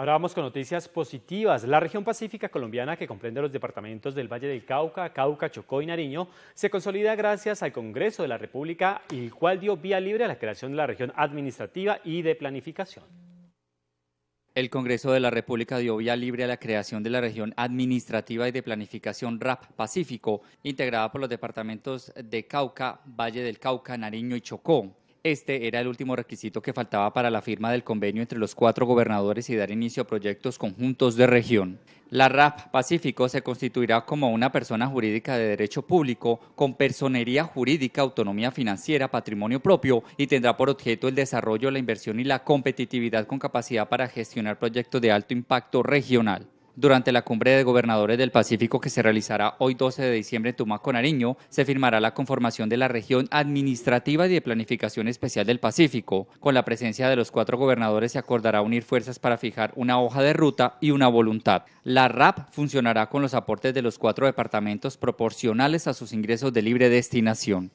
Ahora vamos con noticias positivas. La región pacífica colombiana, que comprende los departamentos del Valle del Cauca, Cauca, Chocó y Nariño, se consolida gracias al Congreso de la República, el cual dio vía libre a la creación de la región administrativa y de planificación. El Congreso de la República dio vía libre a la creación de la región administrativa y de planificación RAP Pacífico, integrada por los departamentos de Cauca, Valle del Cauca, Nariño y Chocó. Este era el último requisito que faltaba para la firma del convenio entre los cuatro gobernadores y dar inicio a proyectos conjuntos de región. La RAP Pacífico se constituirá como una persona jurídica de derecho público con personería jurídica, autonomía financiera, patrimonio propio y tendrá por objeto el desarrollo, la inversión y la competitividad con capacidad para gestionar proyectos de alto impacto regional durante la cumbre de gobernadores del Pacífico que se realizará hoy 12 de diciembre en Tumaco, Nariño, se firmará la conformación de la región administrativa y de planificación especial del Pacífico. Con la presencia de los cuatro gobernadores se acordará unir fuerzas para fijar una hoja de ruta y una voluntad. La RAP funcionará con los aportes de los cuatro departamentos proporcionales a sus ingresos de libre destinación.